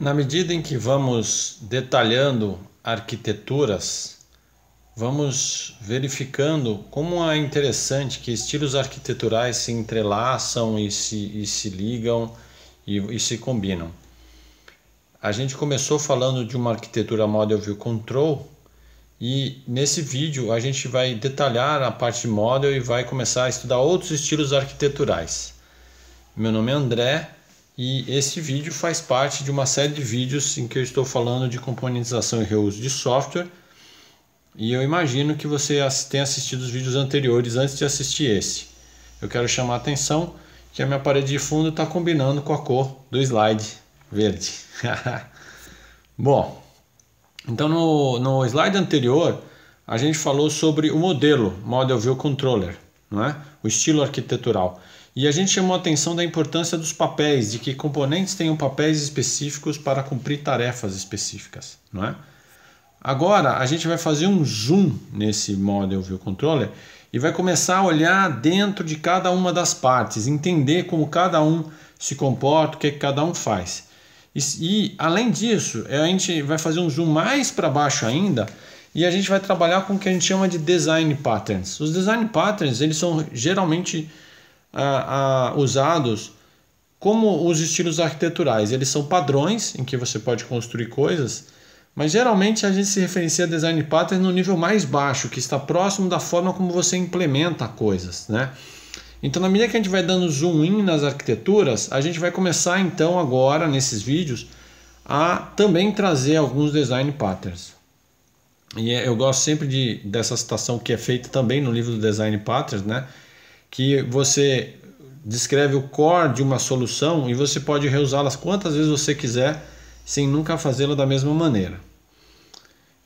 Na medida em que vamos detalhando arquiteturas, vamos verificando como é interessante que estilos arquiteturais se entrelaçam e se, e se ligam e, e se combinam. A gente começou falando de uma arquitetura Model View Control e nesse vídeo a gente vai detalhar a parte de model e vai começar a estudar outros estilos arquiteturais. Meu nome é André, e esse vídeo faz parte de uma série de vídeos em que eu estou falando de componentização e reuso de software. E eu imagino que você tenha assistido os vídeos anteriores antes de assistir esse. Eu quero chamar a atenção que a minha parede de fundo está combinando com a cor do slide verde. Bom, então no, no slide anterior a gente falou sobre o modelo Model View Controller, não é? o estilo arquitetural. E a gente chamou a atenção da importância dos papéis, de que componentes tenham papéis específicos para cumprir tarefas específicas, não é? Agora a gente vai fazer um zoom nesse Model View Controller e vai começar a olhar dentro de cada uma das partes, entender como cada um se comporta, o que é cada um faz. E, e além disso, a gente vai fazer um zoom mais para baixo ainda e a gente vai trabalhar com o que a gente chama de design patterns. Os design patterns eles são geralmente ah, ah, usados como os estilos arquiteturais. Eles são padrões em que você pode construir coisas, mas geralmente a gente se referencia a design pattern no nível mais baixo, que está próximo da forma como você implementa coisas, né? Então, na medida que a gente vai dando zoom in nas arquiteturas, a gente vai começar então agora nesses vídeos a também trazer alguns design patterns. E é, eu gosto sempre de, dessa citação que é feita também no livro do Design Patterns, né? que você descreve o core de uma solução e você pode reusá-las quantas vezes você quiser sem nunca fazê-la da mesma maneira.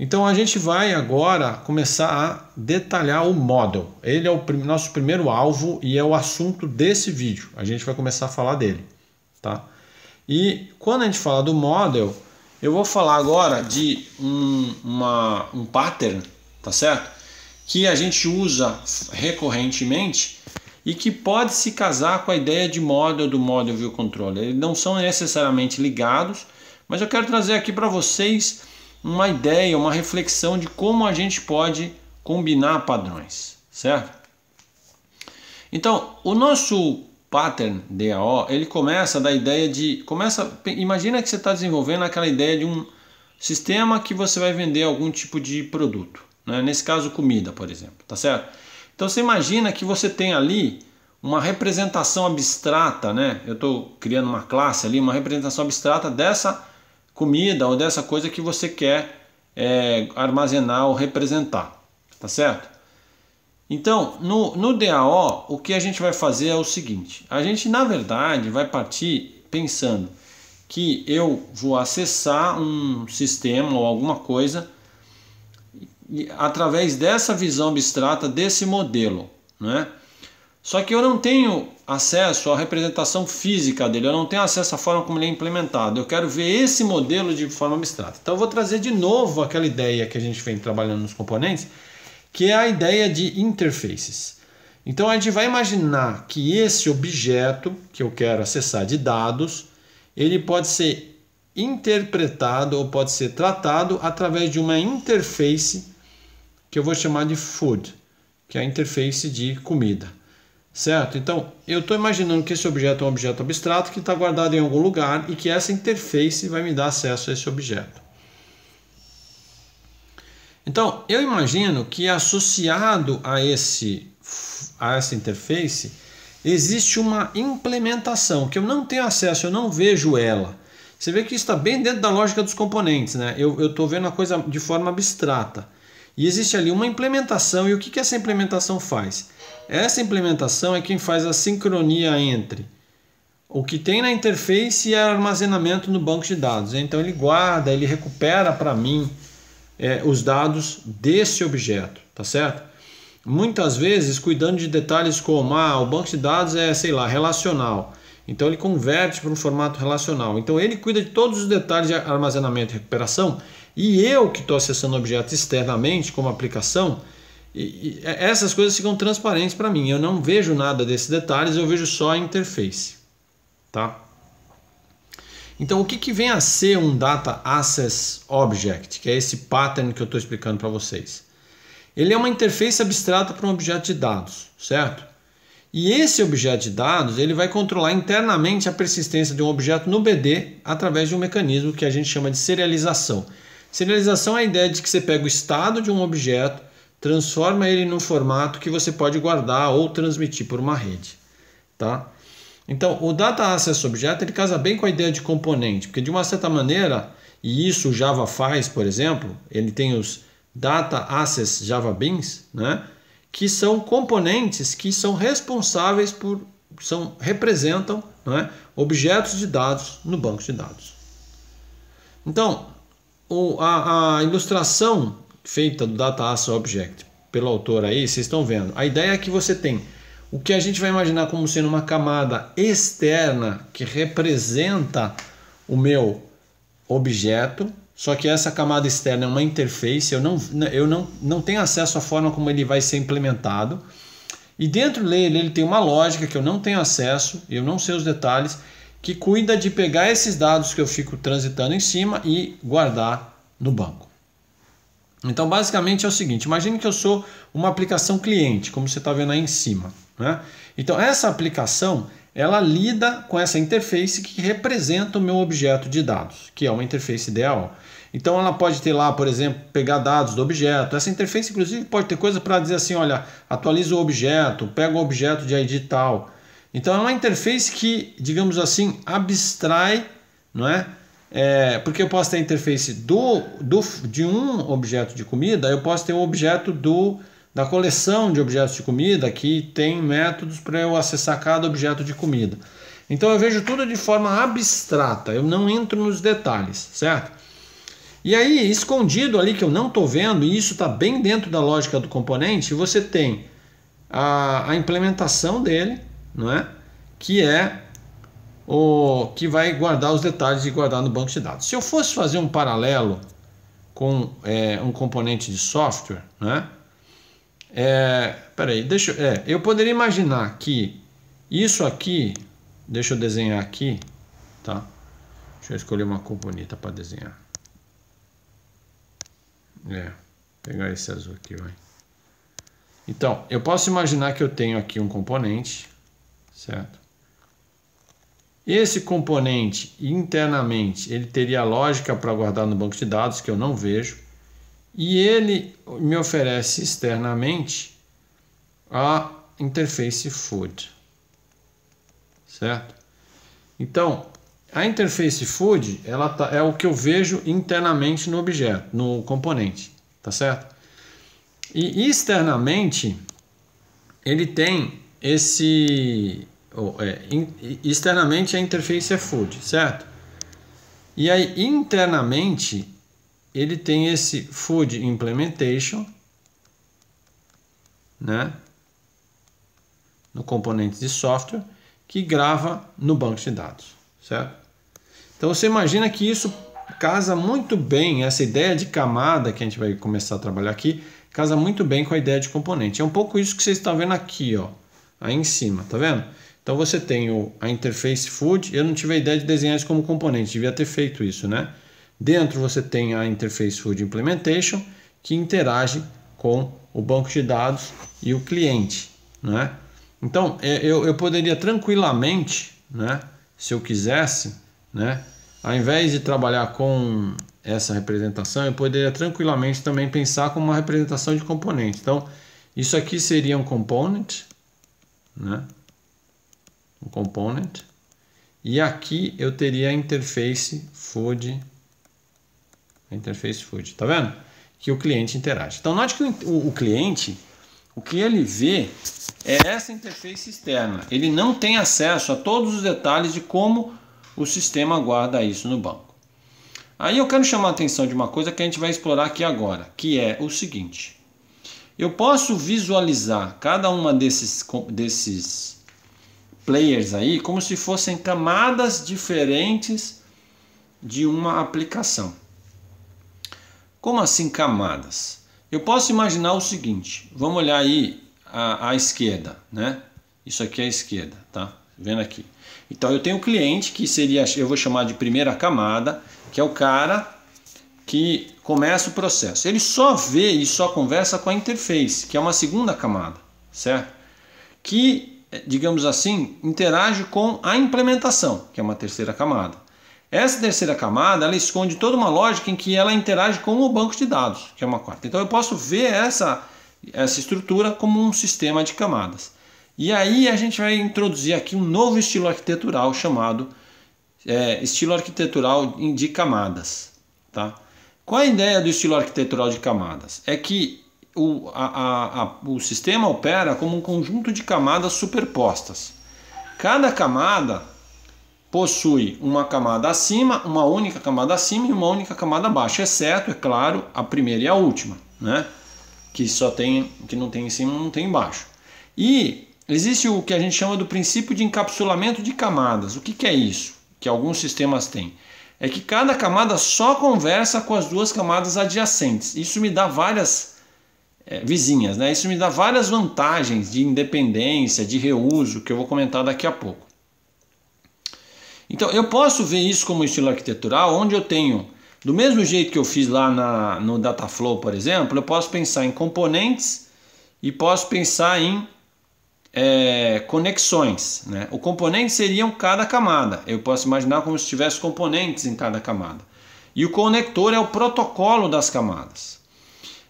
Então a gente vai agora começar a detalhar o model. Ele é o prim nosso primeiro alvo e é o assunto desse vídeo. A gente vai começar a falar dele, tá? E quando a gente fala do model, eu vou falar agora de um, uma, um pattern, tá certo? Que a gente usa recorrentemente e que pode se casar com a ideia de model do model view controller. Eles não são necessariamente ligados, mas eu quero trazer aqui para vocês uma ideia, uma reflexão de como a gente pode combinar padrões, certo? Então, o nosso pattern DAO, ele começa da ideia de começa, imagina que você está desenvolvendo aquela ideia de um sistema que você vai vender algum tipo de produto, né? nesse caso comida, por exemplo, tá certo? Então você imagina que você tem ali uma representação abstrata, né? Eu estou criando uma classe ali, uma representação abstrata dessa comida ou dessa coisa que você quer é, armazenar ou representar, tá certo? Então, no, no DAO, o que a gente vai fazer é o seguinte: a gente, na verdade, vai partir pensando que eu vou acessar um sistema ou alguma coisa através dessa visão abstrata, desse modelo. Né? Só que eu não tenho acesso à representação física dele, eu não tenho acesso à forma como ele é implementado. Eu quero ver esse modelo de forma abstrata. Então eu vou trazer de novo aquela ideia que a gente vem trabalhando nos componentes, que é a ideia de interfaces. Então a gente vai imaginar que esse objeto que eu quero acessar de dados, ele pode ser interpretado ou pode ser tratado através de uma interface que eu vou chamar de food, que é a interface de comida. Certo? Então, eu estou imaginando que esse objeto é um objeto abstrato que está guardado em algum lugar e que essa interface vai me dar acesso a esse objeto. Então, eu imagino que associado a, esse, a essa interface existe uma implementação que eu não tenho acesso, eu não vejo ela. Você vê que está bem dentro da lógica dos componentes, né? Eu estou vendo a coisa de forma abstrata. E existe ali uma implementação, e o que, que essa implementação faz? Essa implementação é quem faz a sincronia entre o que tem na interface e armazenamento no banco de dados. Então ele guarda, ele recupera para mim é, os dados desse objeto, tá certo? Muitas vezes, cuidando de detalhes como ah, o banco de dados é, sei lá, relacional. Então ele converte para um formato relacional. Então ele cuida de todos os detalhes de armazenamento e recuperação e eu que estou acessando o objeto externamente como aplicação, e, e é, essas coisas ficam transparentes para mim. Eu não vejo nada desses detalhes, eu vejo só a interface. Tá? Então, o que, que vem a ser um Data Access Object, que é esse pattern que eu estou explicando para vocês? Ele é uma interface abstrata para um objeto de dados, certo? E esse objeto de dados ele vai controlar internamente a persistência de um objeto no BD através de um mecanismo que a gente chama de serialização. Serialização é a ideia de que você pega o estado de um objeto, transforma ele num formato que você pode guardar ou transmitir por uma rede, tá? Então, o Data Access Object ele casa bem com a ideia de componente, porque de uma certa maneira, e isso o Java faz, por exemplo, ele tem os Data Access Java Beans, né? que são componentes que são responsáveis por, são, representam né? objetos de dados no banco de dados. Então, a, a ilustração feita do Data Asset Object pelo autor aí, vocês estão vendo. A ideia é que você tem o que a gente vai imaginar como sendo uma camada externa que representa o meu objeto, só que essa camada externa é uma interface, eu não, eu não, não tenho acesso à forma como ele vai ser implementado. E dentro dele ele tem uma lógica que eu não tenho acesso, eu não sei os detalhes, que cuida de pegar esses dados que eu fico transitando em cima e guardar no banco. Então, basicamente é o seguinte: imagine que eu sou uma aplicação cliente, como você está vendo aí em cima. Né? Então, essa aplicação ela lida com essa interface que representa o meu objeto de dados, que é uma interface ideal. Então ela pode ter lá, por exemplo, pegar dados do objeto. Essa interface, inclusive, pode ter coisa para dizer assim: olha, atualiza o objeto, pega o objeto de ID tal. Então é uma interface que, digamos assim, abstrai, não é? é porque eu posso ter a interface do, do, de um objeto de comida, eu posso ter um objeto do, da coleção de objetos de comida que tem métodos para eu acessar cada objeto de comida. Então eu vejo tudo de forma abstrata, eu não entro nos detalhes, certo? E aí, escondido ali que eu não estou vendo, e isso está bem dentro da lógica do componente, você tem a, a implementação dele, não é? Que é o que vai guardar os detalhes e guardar no banco de dados. Se eu fosse fazer um paralelo com é, um componente de software, né? É, peraí, deixa é, eu poderia imaginar que isso aqui, deixa eu desenhar aqui, tá? Deixa eu escolher uma cor bonita para desenhar. É, pegar esse azul aqui, vai. Então, eu posso imaginar que eu tenho aqui um componente certo? Esse componente internamente ele teria lógica para guardar no banco de dados que eu não vejo e ele me oferece externamente a interface food, certo? Então a interface food ela tá, é o que eu vejo internamente no objeto, no componente, tá certo? E externamente ele tem esse oh, é, in, externamente a interface é food, certo? E aí internamente ele tem esse food implementation, né? No componente de software que grava no banco de dados, certo? Então você imagina que isso casa muito bem essa ideia de camada que a gente vai começar a trabalhar aqui, casa muito bem com a ideia de componente. É um pouco isso que vocês estão vendo aqui, ó aí em cima, tá vendo? Então você tem o, a interface food, eu não tive a ideia de desenhar isso como componente, devia ter feito isso, né? Dentro você tem a interface food implementation, que interage com o banco de dados e o cliente, né? Então é, eu, eu poderia tranquilamente, né, se eu quisesse, né, ao invés de trabalhar com essa representação, eu poderia tranquilamente também pensar como uma representação de componente. Então isso aqui seria um component, né? o component, e aqui eu teria a interface food, a interface food, tá vendo? Que o cliente interage. Então note que o, o cliente, o que ele vê é essa interface externa. Ele não tem acesso a todos os detalhes de como o sistema guarda isso no banco. Aí eu quero chamar a atenção de uma coisa que a gente vai explorar aqui agora, que é o seguinte. Eu posso visualizar cada uma desses, desses players aí como se fossem camadas diferentes de uma aplicação. Como assim camadas? Eu posso imaginar o seguinte, vamos olhar aí à, à esquerda, né? Isso aqui é a esquerda, tá? Vendo aqui. Então eu tenho um cliente que seria, eu vou chamar de primeira camada, que é o cara que começa o processo. Ele só vê e só conversa com a interface, que é uma segunda camada, certo? Que, digamos assim, interage com a implementação, que é uma terceira camada. Essa terceira camada, ela esconde toda uma lógica em que ela interage com o banco de dados, que é uma quarta. Então eu posso ver essa essa estrutura como um sistema de camadas. E aí a gente vai introduzir aqui um novo estilo arquitetural chamado é, estilo arquitetural de camadas, tá? Qual a ideia do estilo arquitetural de camadas? É que o, a, a, o sistema opera como um conjunto de camadas superpostas. Cada camada possui uma camada acima, uma única camada acima e uma única camada abaixo, exceto, é claro, a primeira e a última, né? Que só tem, que não tem em cima, não tem embaixo. E existe o que a gente chama do princípio de encapsulamento de camadas. O que, que é isso? Que alguns sistemas têm é que cada camada só conversa com as duas camadas adjacentes. Isso me dá várias é, vizinhas, né? Isso me dá várias vantagens de independência, de reuso, que eu vou comentar daqui a pouco. Então, eu posso ver isso como estilo arquitetural, onde eu tenho, do mesmo jeito que eu fiz lá na, no Dataflow, por exemplo, eu posso pensar em componentes e posso pensar em é, conexões. Né? O componente seriam cada camada. Eu posso imaginar como se tivesse componentes em cada camada. E o conector é o protocolo das camadas.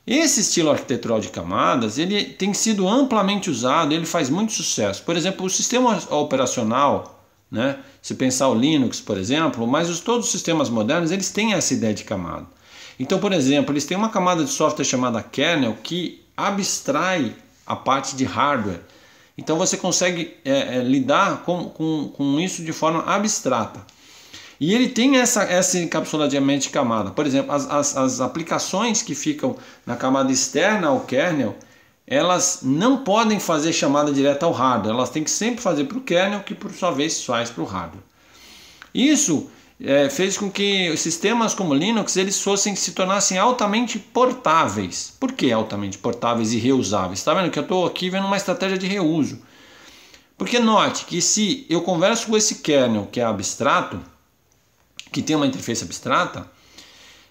Esse estilo arquitetural de camadas ele tem sido amplamente usado, ele faz muito sucesso. Por exemplo, o sistema operacional, né? se pensar o Linux, por exemplo, mas os, todos os sistemas modernos eles têm essa ideia de camada. Então, por exemplo, eles têm uma camada de software chamada kernel que abstrai a parte de hardware então você consegue é, é, lidar com, com, com isso de forma abstrata. E ele tem essa, essa de camada. Por exemplo, as, as, as, aplicações que ficam na camada externa ao kernel, elas não podem fazer chamada direta ao hardware. Elas têm que sempre fazer para o kernel, que por sua vez faz para o hardware. Isso é, fez com que sistemas como Linux eles fossem se tornassem altamente portáveis. Por que altamente portáveis e reusáveis? Está vendo que eu estou aqui vendo uma estratégia de reuso. Porque note que se eu converso com esse kernel que é abstrato, que tem uma interface abstrata,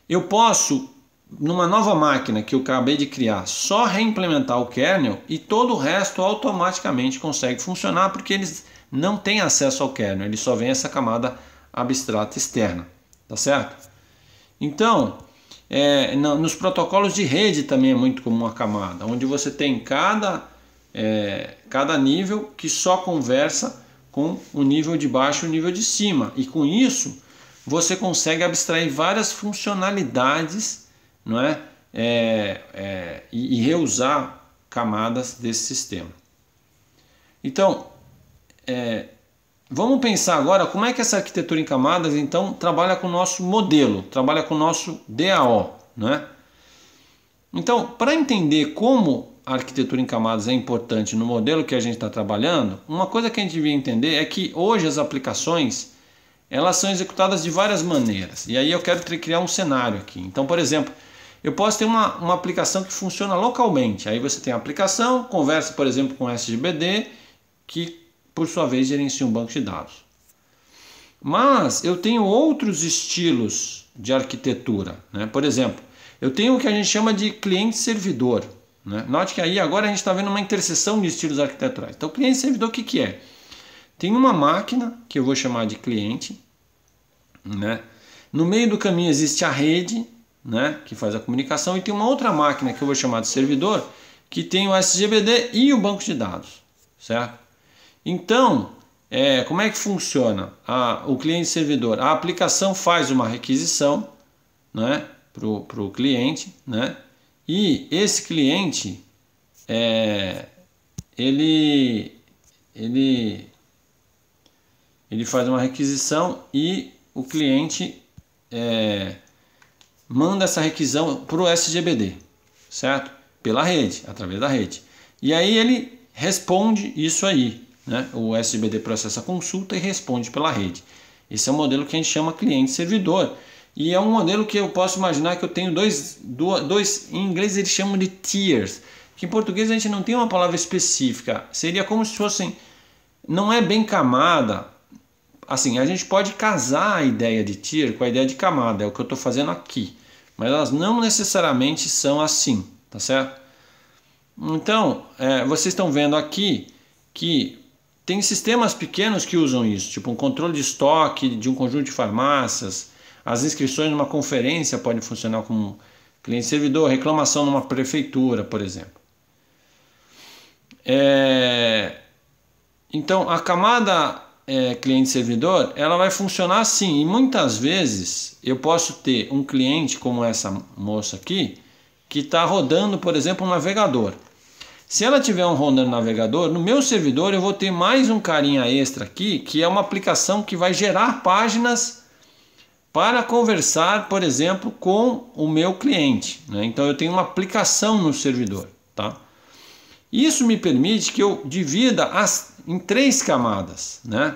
eu posso numa nova máquina que eu acabei de criar, só reimplementar o kernel e todo o resto automaticamente consegue funcionar porque eles não têm acesso ao kernel, ele só vem essa camada abstrata externa, tá certo? Então, é, nos protocolos de rede também é muito comum a camada, onde você tem cada, é, cada nível que só conversa com o nível de baixo e o nível de cima, e com isso você consegue abstrair várias funcionalidades, não é? é, é e, e reusar camadas desse sistema. Então, é, Vamos pensar agora como é que essa arquitetura em camadas então trabalha com o nosso modelo, trabalha com o nosso DAO, né? Então, para entender como a arquitetura em camadas é importante no modelo que a gente está trabalhando, uma coisa que a gente devia entender é que hoje as aplicações elas são executadas de várias maneiras. E aí eu quero criar um cenário aqui. Então, por exemplo, eu posso ter uma, uma aplicação que funciona localmente. Aí você tem a aplicação, conversa, por exemplo, com o SGBD, que por sua vez, gerencia um banco de dados. Mas eu tenho outros estilos de arquitetura. Né? Por exemplo, eu tenho o que a gente chama de cliente-servidor. Né? Note que aí agora a gente está vendo uma interseção de estilos arquiteturais. Então, cliente-servidor, o que, que é? Tem uma máquina, que eu vou chamar de cliente. Né? No meio do caminho existe a rede, né? que faz a comunicação, e tem uma outra máquina que eu vou chamar de servidor, que tem o SGBD e o banco de dados. Certo? Então, é, como é que funciona a, o cliente servidor? A aplicação faz uma requisição né, para o cliente, né, e esse cliente é, ele, ele, ele faz uma requisição e o cliente é, manda essa requisição para o SGBD, certo? Pela rede, através da rede. E aí ele responde isso aí, né? O SGBD processa a consulta e responde pela rede. Esse é o um modelo que a gente chama cliente-servidor. E é um modelo que eu posso imaginar que eu tenho dois, dois, em inglês eles chamam de tiers, que em português a gente não tem uma palavra específica. Seria como se fossem, não é bem camada. Assim, a gente pode casar a ideia de tier com a ideia de camada, é o que eu estou fazendo aqui. Mas elas não necessariamente são assim, tá certo? Então, é, vocês estão vendo aqui que tem sistemas pequenos que usam isso, tipo um controle de estoque de um conjunto de farmácias, as inscrições numa conferência podem funcionar como cliente servidor, reclamação numa prefeitura, por exemplo. É... Então, a camada é, cliente servidor, ela vai funcionar assim. E muitas vezes eu posso ter um cliente como essa moça aqui, que está rodando, por exemplo, um navegador. Se ela tiver um Rondano Navegador, no meu servidor eu vou ter mais um carinha extra aqui, que é uma aplicação que vai gerar páginas para conversar, por exemplo, com o meu cliente. Né? Então eu tenho uma aplicação no servidor. Tá? Isso me permite que eu divida as, em três camadas. Né?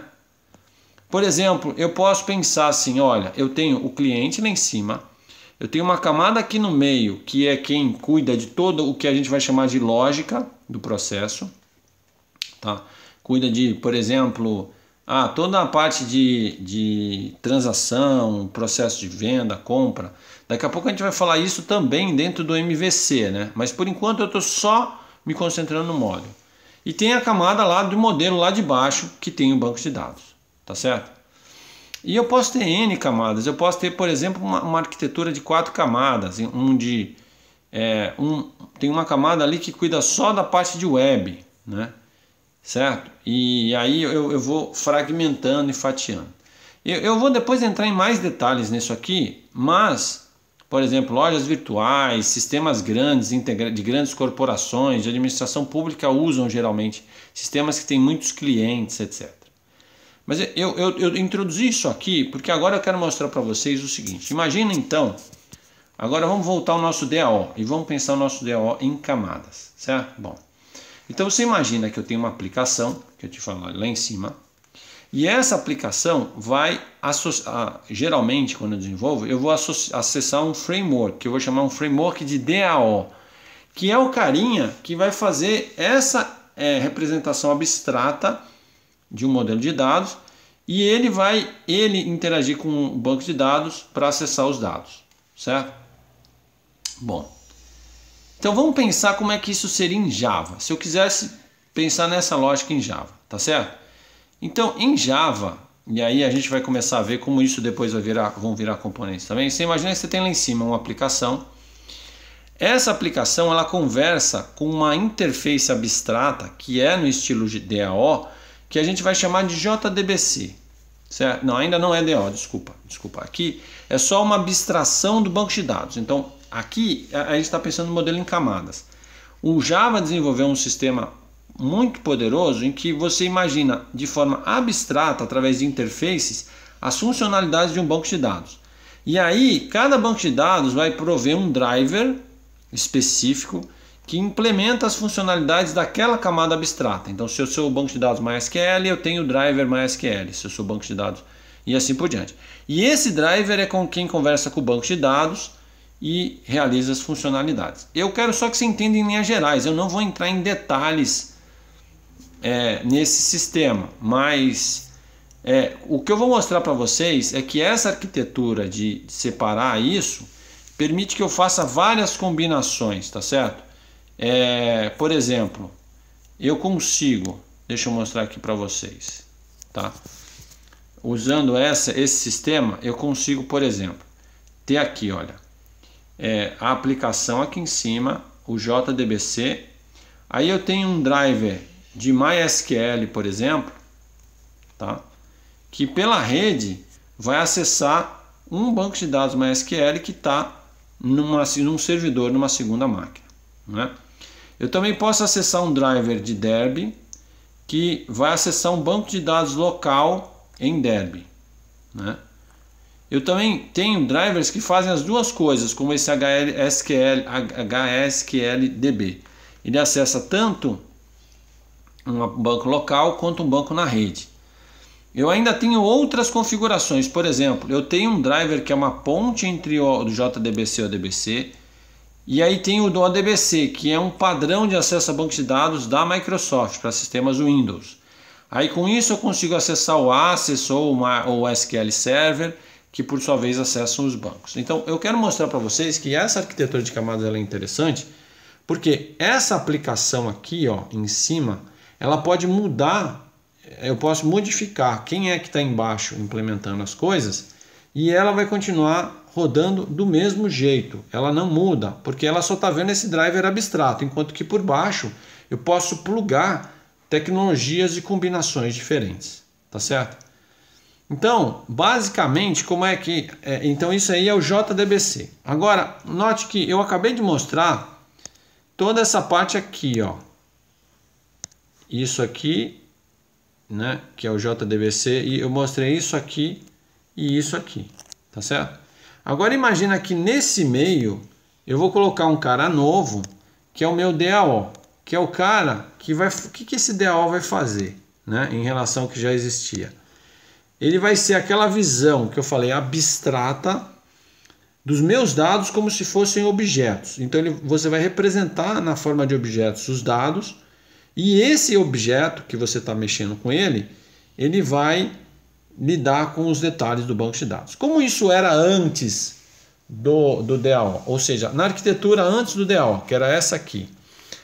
Por exemplo, eu posso pensar assim, olha, eu tenho o cliente lá em cima, eu tenho uma camada aqui no meio, que é quem cuida de todo o que a gente vai chamar de lógica do processo. Tá? Cuida de, por exemplo, ah, toda a parte de, de transação, processo de venda, compra. Daqui a pouco a gente vai falar isso também dentro do MVC, né? Mas por enquanto eu estou só me concentrando no módulo. E tem a camada lá do modelo lá de baixo que tem o banco de dados, tá certo? E eu posso ter N camadas. Eu posso ter, por exemplo, uma, uma arquitetura de quatro camadas. Um de. É, um, tem uma camada ali que cuida só da parte de web, né? Certo? E aí eu, eu vou fragmentando e fatiando. Eu, eu vou depois entrar em mais detalhes nisso aqui, mas, por exemplo, lojas virtuais, sistemas grandes, de grandes corporações, de administração pública usam geralmente sistemas que têm muitos clientes, etc. Mas eu, eu, eu introduzi isso aqui porque agora eu quero mostrar para vocês o seguinte. Imagina então, agora vamos voltar ao nosso DAO e vamos pensar o nosso DAO em camadas, certo? Bom, então você imagina que eu tenho uma aplicação, que eu te falei lá em cima, e essa aplicação vai, associar, geralmente quando eu desenvolvo, eu vou acessar um framework, que eu vou chamar um framework de DAO, que é o carinha que vai fazer essa é, representação abstrata de um modelo de dados e ele vai ele interagir com o banco de dados para acessar os dados, certo? Bom, então vamos pensar como é que isso seria em Java. Se eu quisesse pensar nessa lógica em Java, tá certo? Então em Java e aí a gente vai começar a ver como isso depois vai virar, vão virar componentes também. Você imagina que você tem lá em cima uma aplicação. Essa aplicação ela conversa com uma interface abstrata que é no estilo de DAO, que a gente vai chamar de JDBC. Certo? É, não, ainda não é DO, desculpa, desculpa. Aqui é só uma abstração do banco de dados. Então, aqui a gente está pensando no modelo em camadas. O Java desenvolveu um sistema muito poderoso em que você imagina de forma abstrata, através de interfaces, as funcionalidades de um banco de dados. E aí, cada banco de dados vai prover um driver específico que implementa as funcionalidades daquela camada abstrata. Então, se eu sou o banco de dados MySQL, eu tenho o driver MySQL, se eu sou o banco de dados e assim por diante. E esse driver é com quem conversa com o banco de dados e realiza as funcionalidades. Eu quero só que você entenda em linhas gerais, eu não vou entrar em detalhes é, nesse sistema, mas é, o que eu vou mostrar para vocês é que essa arquitetura de separar isso permite que eu faça várias combinações, tá certo? É, por exemplo, eu consigo, deixa eu mostrar aqui para vocês, tá? Usando essa, esse sistema, eu consigo, por exemplo, ter aqui, olha, é, a aplicação aqui em cima, o JDBC, aí eu tenho um driver de MySQL, por exemplo, tá? Que pela rede vai acessar um banco de dados MySQL que está num servidor, numa segunda máquina, né? Eu também posso acessar um driver de Derby que vai acessar um banco de dados local em Derby. Né? Eu também tenho drivers que fazem as duas coisas, como esse HSQL, HSQLDB. Ele acessa tanto um banco local quanto um banco na rede. Eu ainda tenho outras configurações, por exemplo, eu tenho um driver que é uma ponte entre o JDBC e o DBC, e aí tem o do ADBC, que é um padrão de acesso a bancos de dados da Microsoft para sistemas Windows. Aí com isso eu consigo acessar o Access ou o SQL Server, que por sua vez acessam os bancos. Então eu quero mostrar para vocês que essa arquitetura de camadas é interessante, porque essa aplicação aqui ó, em cima, ela pode mudar, eu posso modificar quem é que está embaixo implementando as coisas, e ela vai continuar rodando do mesmo jeito, ela não muda, porque ela só está vendo esse driver abstrato, enquanto que por baixo eu posso plugar tecnologias e combinações diferentes, tá certo? Então, basicamente, como é que. É, então, isso aí é o JDBC. Agora, note que eu acabei de mostrar toda essa parte aqui, ó. Isso aqui, né? Que é o JDBC, e eu mostrei isso aqui e isso aqui, tá certo? Agora imagina que nesse meio eu vou colocar um cara novo, que é o meu DAO, que é o cara que vai. O que, que esse DAO vai fazer né, em relação ao que já existia? Ele vai ser aquela visão que eu falei abstrata dos meus dados como se fossem objetos. Então ele, você vai representar na forma de objetos os dados e esse objeto que você está mexendo com ele, ele vai lidar com os detalhes do banco de dados. Como isso era antes do, do DAO, ou seja, na arquitetura antes do DAO, que era essa aqui.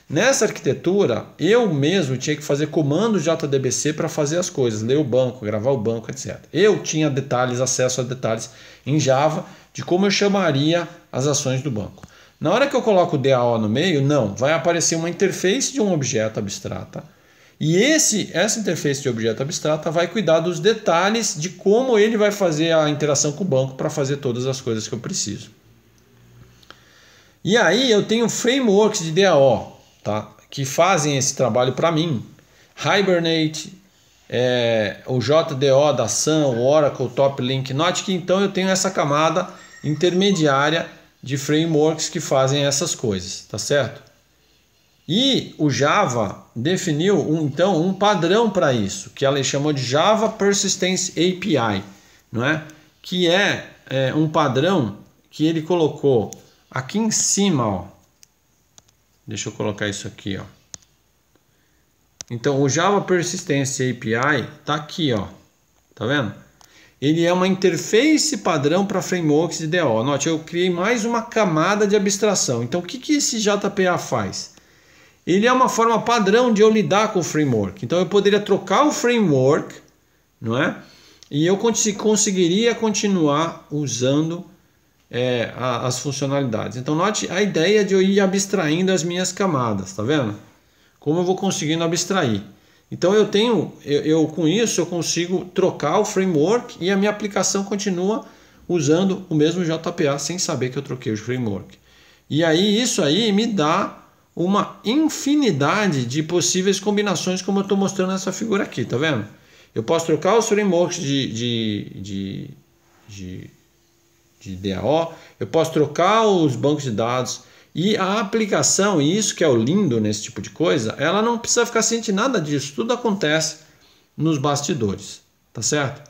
Nessa arquitetura, eu mesmo tinha que fazer comandos JDBC para fazer as coisas, ler o banco, gravar o banco, etc. Eu tinha detalhes, acesso a detalhes em Java de como eu chamaria as ações do banco. Na hora que eu coloco o DAO no meio, não, vai aparecer uma interface de um objeto abstrata e esse, essa interface de objeto abstrata vai cuidar dos detalhes de como ele vai fazer a interação com o banco para fazer todas as coisas que eu preciso. E aí eu tenho frameworks de DAO, tá? Que fazem esse trabalho para mim. Hibernate, é, o JDO da Sun, o Oracle, Top Link. Note que então eu tenho essa camada intermediária de frameworks que fazem essas coisas, tá certo? E o Java definiu um, então um padrão para isso, que ela chamou de Java Persistence API, não é? que é, é um padrão que ele colocou aqui em cima. Ó. Deixa eu colocar isso aqui. Ó. Então o Java Persistence API está aqui, ó. tá vendo? Ele é uma interface padrão para frameworks de DO. Note, eu criei mais uma camada de abstração. Então o que, que esse JPA faz? ele é uma forma padrão de eu lidar com o framework. Então eu poderia trocar o framework, não é? E eu conseguiria continuar usando é, a, as funcionalidades. Então note a ideia de eu ir abstraindo as minhas camadas, tá vendo? Como eu vou conseguindo abstrair. Então eu tenho, eu, eu com isso eu consigo trocar o framework e a minha aplicação continua usando o mesmo JPA sem saber que eu troquei o framework. E aí isso aí me dá uma infinidade de possíveis combinações, como eu estou mostrando nessa figura aqui, tá vendo? Eu posso trocar os frameworks de, de, de, de, de DAO, eu posso trocar os bancos de dados e a aplicação, e isso que é o lindo nesse tipo de coisa, ela não precisa ficar sentindo nada disso, tudo acontece nos bastidores, tá certo?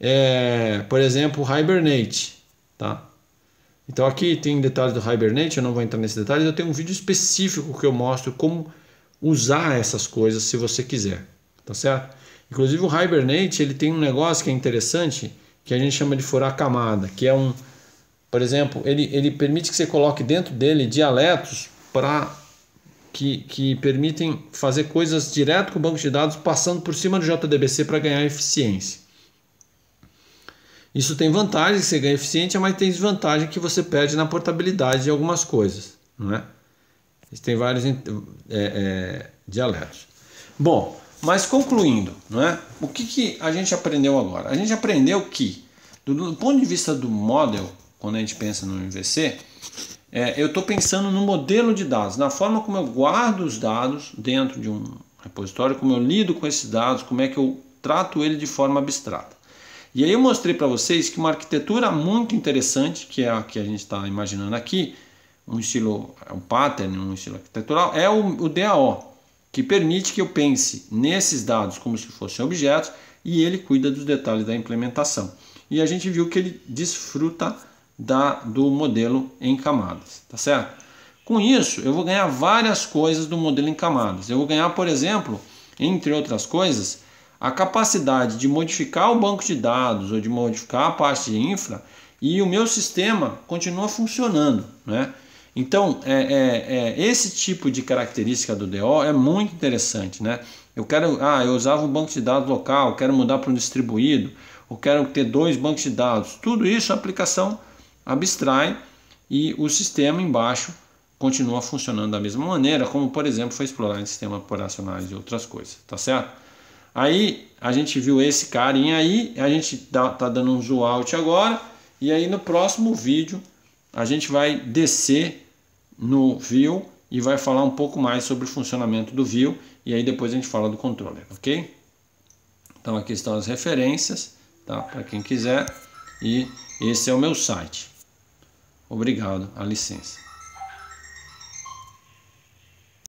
É, por exemplo, Hibernate, tá? Então aqui tem detalhes do Hibernate, eu não vou entrar nesses detalhes, eu tenho um vídeo específico que eu mostro como usar essas coisas se você quiser, tá certo? Inclusive o Hibernate, ele tem um negócio que é interessante, que a gente chama de furar camada, que é um, por exemplo, ele, ele permite que você coloque dentro dele dialetos para que, que permitem fazer coisas direto com o banco de dados, passando por cima do JDBC para ganhar eficiência. Isso tem vantagem, você ganha eficiência, mas tem desvantagem que você perde na portabilidade de algumas coisas, não é? Tem vários é, é, dialetos. Bom, mas concluindo, não é? O que, que a gente aprendeu agora? A gente aprendeu que, do, do ponto de vista do model, quando a gente pensa no MVC, é, eu estou pensando no modelo de dados, na forma como eu guardo os dados dentro de um repositório, como eu lido com esses dados, como é que eu trato ele de forma abstrata. E aí eu mostrei para vocês que uma arquitetura muito interessante, que é a que a gente está imaginando aqui, um estilo, é um pattern, um estilo arquitetural, é o, o DAO, que permite que eu pense nesses dados como se fossem objetos e ele cuida dos detalhes da implementação. E a gente viu que ele desfruta da, do modelo em camadas, tá certo? Com isso, eu vou ganhar várias coisas do modelo em camadas. Eu vou ganhar, por exemplo, entre outras coisas, a capacidade de modificar o banco de dados ou de modificar a parte de infra e o meu sistema continua funcionando. Né? Então, é, é, é, esse tipo de característica do DO é muito interessante. Né? Eu quero, ah, eu usava um banco de dados local, quero mudar para um distribuído, ou quero ter dois bancos de dados. Tudo isso a aplicação abstrai e o sistema embaixo continua funcionando da mesma maneira, como por exemplo foi explorado em sistemas operacionais e outras coisas, tá certo? Aí a gente viu esse carinha aí, a gente tá, tá dando um zoom out agora, e aí no próximo vídeo a gente vai descer no view e vai falar um pouco mais sobre o funcionamento do view e aí depois a gente fala do controller, ok? Então aqui estão as referências, tá? Para quem quiser. E esse é o meu site. Obrigado, a licença.